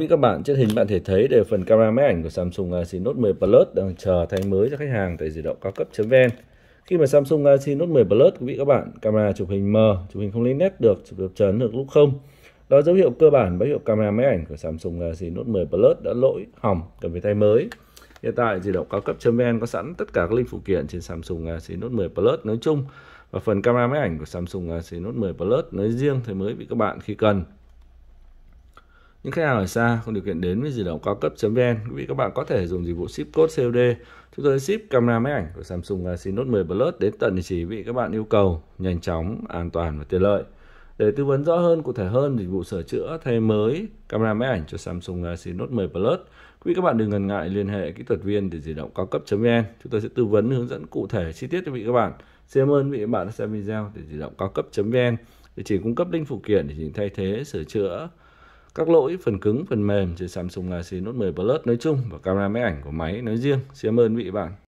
quý các bạn, trên hình bạn thể thấy đều phần camera máy ảnh của Samsung Galaxy Note 10 Plus đang chờ thay mới cho khách hàng tại dự động cao cấp.vn. Khi mà Samsung Galaxy Note 10 Plus, quý vị các bạn, camera chụp hình mờ, chụp hình không lấy nét được, chụp được trấn được lúc không. Đó dấu hiệu cơ bản báo hiệu camera máy ảnh của Samsung Galaxy Note 10 Plus đã lỗi, hỏng, cần phải thay mới. Hiện tại di động cao cấp.vn có sẵn tất cả các link phụ kiện trên Samsung Galaxy Note 10 Plus nói chung và phần camera máy ảnh của Samsung Galaxy Note 10 Plus nói riêng thay mới vị các bạn khi cần. Những khách hàng ở xa không điều kiện đến với di động cao cấp.vn, quý vị các bạn có thể dùng dịch vụ ship code COD. Chúng tôi ship camera máy ảnh của Samsung Galaxy Note 10 Plus đến tận địa chỉ quý vị các bạn yêu cầu, nhanh chóng, an toàn và tiện lợi. Để tư vấn rõ hơn, cụ thể hơn dịch vụ sửa chữa thay mới camera máy ảnh cho Samsung Galaxy Note 10 Plus, quý vị các bạn đừng ngần ngại liên hệ kỹ thuật viên để di động cao cấp.vn. Chúng tôi sẽ tư vấn hướng dẫn cụ thể chi tiết cho vị các bạn. Xin cảm ơn vị các bạn đã xem video để di động cao cấp.vn. Địa chỉ cung cấp linh phụ kiện để chỉnh thay thế, sửa chữa các lỗi phần cứng, phần mềm trên Samsung Galaxy Note 10 Plus nói chung và camera máy ảnh của máy nói riêng. Xin cảm ơn vị bạn.